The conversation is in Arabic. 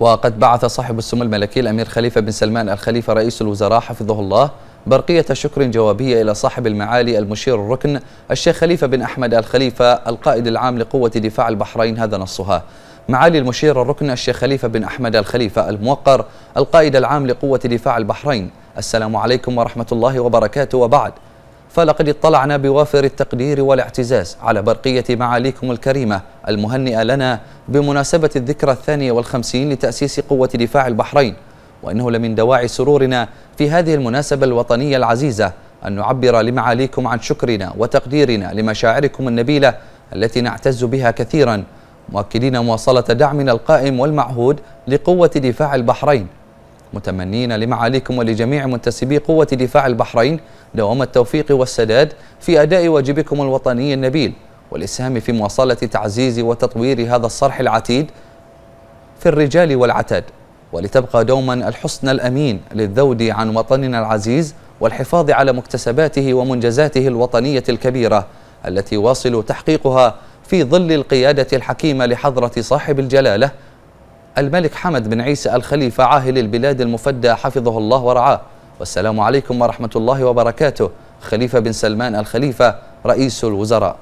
وقد بعث صاحب السمو الملكي الأمير خليفة بن سلمان الخليفة رئيس الوزراء حفظه الله برقية شكر جوابية إلى صاحب المعالي المشير الركن الشيخ خليفة بن أحمد الخليفة القائد العام لقوة دفاع البحرين هذا نصها معالي المشير الركن الشيخ خليفة بن أحمد الخليفة الموقر القائد العام لقوة دفاع البحرين السلام عليكم ورحمة الله وبركاته وبعد فلقد اطلعنا بوافر التقدير والاعتزاز على برقية معاليكم الكريمة المهنئة لنا بمناسبة الذكرى الثانية والخمسين لتأسيس قوة دفاع البحرين وإنه لمن دواعي سرورنا في هذه المناسبة الوطنية العزيزة أن نعبر لمعاليكم عن شكرنا وتقديرنا لمشاعركم النبيلة التي نعتز بها كثيرا مؤكدين مواصلة دعمنا القائم والمعهود لقوة دفاع البحرين متمنين لمعاليكم ولجميع منتسبي قوة دفاع البحرين دوام التوفيق والسداد في أداء واجبكم الوطني النبيل والإسهام في مواصلة تعزيز وتطوير هذا الصرح العتيد في الرجال والعتاد ولتبقى دوما الحصن الأمين للذود عن وطننا العزيز والحفاظ على مكتسباته ومنجزاته الوطنية الكبيرة التي واصلوا تحقيقها في ظل القيادة الحكيمة لحضرة صاحب الجلالة الملك حمد بن عيسى الخليفة عاهل البلاد المفدى حفظه الله ورعاه والسلام عليكم ورحمة الله وبركاته خليفة بن سلمان الخليفة رئيس الوزراء